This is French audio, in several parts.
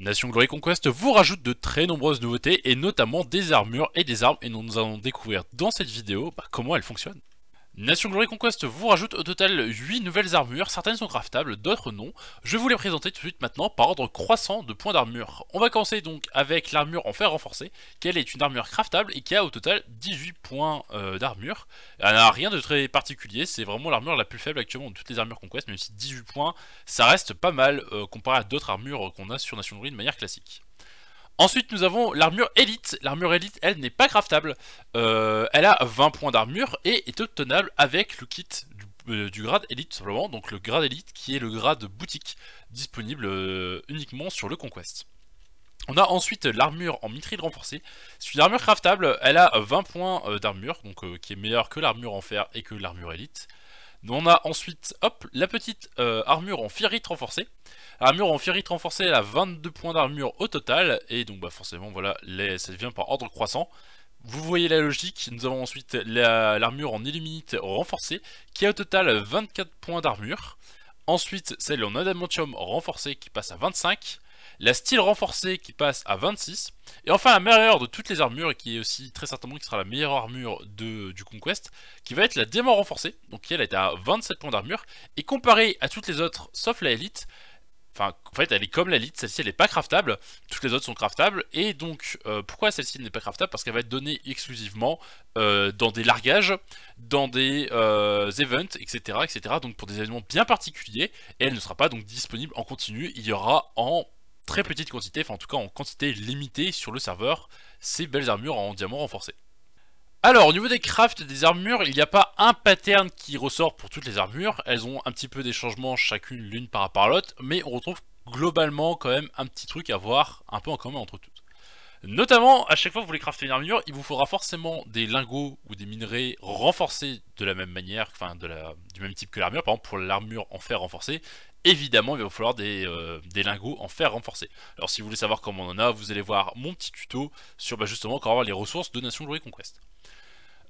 Nation Glory Conquest vous rajoute de très nombreuses nouveautés et notamment des armures et des armes et nous allons découvrir dans cette vidéo bah, comment elles fonctionnent. Nation Glory Conquest vous rajoute au total 8 nouvelles armures, certaines sont craftables, d'autres non. Je vous les présenter tout de suite maintenant par ordre croissant de points d'armure. On va commencer donc avec l'armure en fer renforcé, qu'elle est une armure craftable et qui a au total 18 points euh, d'armure. Elle n'a rien de très particulier, c'est vraiment l'armure la plus faible actuellement de toutes les armures Conquest, même si 18 points, ça reste pas mal euh, comparé à d'autres armures qu'on a sur Nation Glory de manière classique. Ensuite, nous avons l'armure élite. L'armure élite, elle n'est pas craftable. Euh, elle a 20 points d'armure et est obtenable avec le kit euh, du, grade élite simplement. Donc le grade élite qui est le grade boutique disponible euh, uniquement sur le Conquest. On a ensuite l'armure en mitril renforcée. C'est une armure craftable, elle a 20 points d'armure, donc qui est meilleure que l'armure en fer et que l'armure élite. On a ensuite hop, la petite euh, armure en fierite renforcée. Armure en fierite renforcée, elle a 22 points d'armure au total. Et donc bah, forcément, voilà, ça devient par ordre croissant. Vous voyez la logique, nous avons ensuite l'armure en illuminite renforcée, qui a au total 24 points d'armure. Ensuite, celle en adamantium renforcée qui passe à 25 la style renforcée qui passe à 26, et enfin la meilleure de toutes les armures, et qui est aussi très certainement qui sera la meilleure armure de, du Conquest, qui va être la démon renforcée, donc qui elle est à 27 points d'armure, et comparée à toutes les autres, sauf la élite, Enfin, en fait, elle est comme la élite celle-ci elle n'est pas craftable, toutes les autres sont craftables, et donc euh, pourquoi celle-ci n'est pas craftable Parce qu'elle va être donnée exclusivement euh, dans des largages, dans des euh, events, etc., etc., donc pour des événements bien particuliers, et elle ne sera pas donc disponible en continu, il y aura en très petite quantité, enfin en tout cas en quantité limitée sur le serveur, ces belles armures en diamant renforcé. Alors au niveau des crafts des armures, il n'y a pas un pattern qui ressort pour toutes les armures, elles ont un petit peu des changements chacune l'une par rapport à l'autre, mais on retrouve globalement quand même un petit truc à voir un peu en commun entre toutes. Notamment, à chaque fois que vous voulez crafter une armure, il vous faudra forcément des lingots ou des minerais renforcés de la même manière, enfin de la, du même type que l'armure. Par exemple, pour l'armure en fer renforcé évidemment il va falloir des, euh, lingots en fer renforcé. Alors si vous voulez savoir comment on en a, vous allez voir mon petit tuto sur bah, justement comment avoir les ressources de Nation Glory Conquest.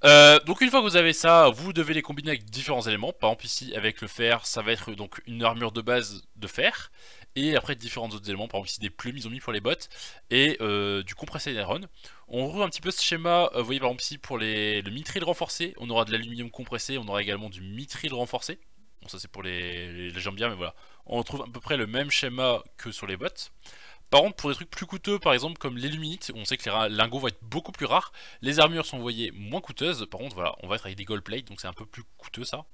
Euh, donc une fois que vous avez ça, vous devez les combiner avec différents éléments. Par exemple ici avec le fer, ça va être donc une armure de base de fer. Et après différents autres éléments, par exemple ici des plumes, ils ont mis pour les bottes. Et euh, du compressé d'iron. On roule un petit peu ce schéma, vous voyez par exemple ici pour le mitril renforcé, on aura de l'aluminium compressé, on aura également du mitril renforcé. Bon, ça c'est pour les, jambes bien mais voilà. On retrouve à peu près le même schéma que sur les bottes. Par contre, pour des trucs plus coûteux, par exemple comme les luminites, on sait que les lingots vont être beaucoup plus rares. Les armures sont, vous moins coûteuses. Par contre, voilà, on va être avec des gold plates, donc c'est un peu plus coûteux ça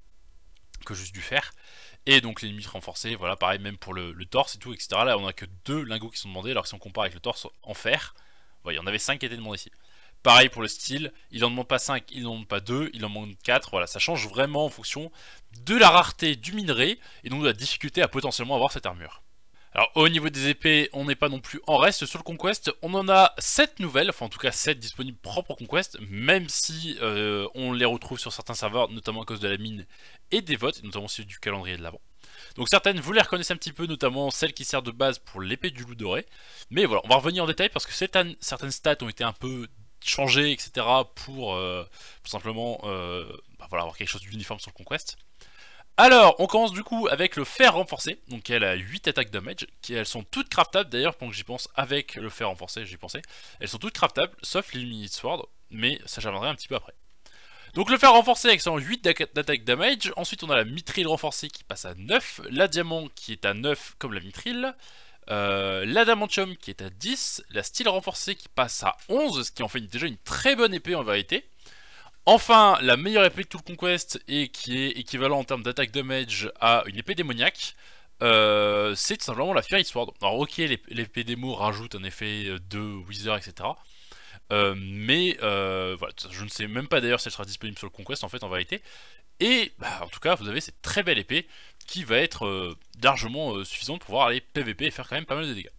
que juste du fer. Et donc les limites renforcées, voilà, pareil, même pour le, torse et tout, etc. Là, on a que deux lingots qui sont demandés, alors que si on compare avec le torse en fer, il y en avait 5 qui étaient demandés ici. Pareil pour le style, il n'en demande pas 5, il n'en demande pas 2, il en demande 4. Voilà, ça change vraiment en fonction de la rareté du minerai et donc de la difficulté à potentiellement avoir cette armure. Alors au niveau des épées, on n'est pas non plus en reste. Sur le Conquest, on en a 7 nouvelles, enfin en tout cas 7 disponibles propres au Conquest, même si euh, on les retrouve sur certains serveurs, notamment à cause de la mine et des votes, notamment celui du calendrier de l'avant. Donc certaines, vous les reconnaissez un petit peu, notamment celle qui sert de base pour l'épée du loup doré. Mais voilà, on va revenir en détail parce que certaines, certaines stats ont été un peu changer, etc. pour, euh, pour simplement euh, bah voilà, avoir quelque chose d'uniforme sur le Conquest. Alors, on commence du coup avec le fer renforcé, donc elle a 8 attaques damage, qui elles sont toutes craftables d'ailleurs, pendant que j'y pense, avec le fer renforcé, j'y pensais, elles sont toutes craftables, sauf l'Illuminate Sword, mais ça reviendrai un petit peu après. Donc le fer renforcé avec 8 d'attaque damage, ensuite on a la mitrille renforcée qui passe à 9, la diamant qui est à 9 comme la mitrille, euh, l'adamantium qui est à 10, la style renforcée qui passe à 11, ce qui en fait déjà une très bonne épée en vérité. Enfin, la meilleure épée de tout le conquest et qui est équivalent en termes d'attaque damage à une épée démoniaque, euh, c'est tout simplement la Fairy Sword. Alors ok, l'épée démo rajoute un effet euh, de Wither, etc. Euh, mais euh, voilà, je ne sais même pas d'ailleurs si elle sera disponible sur le Conquest en fait en vérité. Et bah, en tout cas, vous avez cette très belle épée qui va être euh, largement suffisante pour pouvoir aller PVP et faire quand même pas mal de dégâts.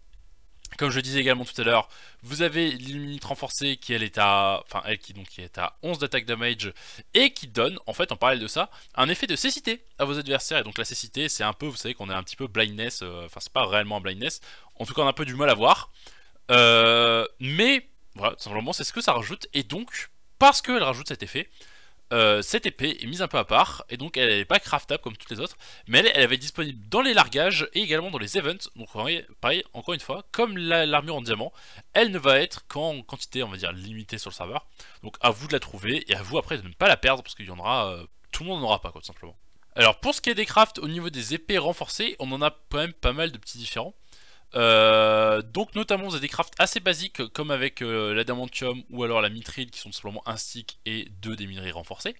Comme je disais également tout à l'heure, vous avez l'illuminite renforcée qui elle est à, enfin elle qui donc est à 11 d'attaque damage et qui donne en fait en parallèle de ça un effet de cécité à vos adversaires. Et donc la cécité c'est un peu, vous savez qu'on est un petit peu blindness, enfin c'est pas réellement un blindness, en tout cas on a un peu du mal à voir. mais voilà, tout simplement, c'est ce que ça rajoute. Et donc, parce qu'elle rajoute cet effet, euh, cette épée est mise un peu à part, et donc elle n'est pas craftable comme toutes les autres, mais elle, va avait disponible dans les largages et également dans les events, donc pareil, encore une fois, comme l'armure en diamant, elle ne va être qu'en quantité, on va dire, limitée sur le serveur, donc à vous de la trouver, et à vous après de ne pas la perdre, parce qu'il y en aura, euh, tout le monde n'en aura pas, quoi, tout simplement. Alors pour ce qui est des crafts, au niveau des épées renforcées, on en a quand même pas mal de petits différents. Euh, donc notamment vous avez des crafts assez basiques comme avec euh, la diamantium ou alors la mitride qui sont simplement un stick et deux des minerais renforcés.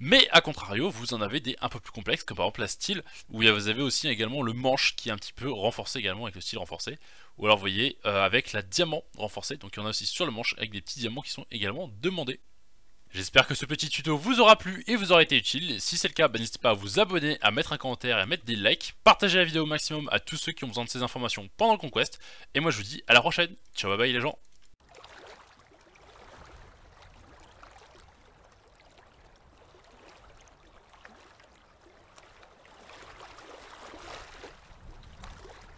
Mais à contrario, vous en avez des un peu plus complexes comme par exemple la style où vous avez aussi également le manche qui est un petit peu renforcé également avec le style renforcé. Ou alors vous voyez euh, avec la diamant renforcée, donc il y en a aussi sur le manche avec des petits diamants qui sont également demandés. J'espère que ce petit tuto vous aura plu et vous aura été utile. Si c'est le cas, bah, n'hésitez pas à vous abonner, à mettre un commentaire et à mettre des likes. Partagez la vidéo au maximum à tous ceux qui ont besoin de ces informations pendant le Conquest. Et moi je vous dis à la prochaine. Ciao bye bye les gens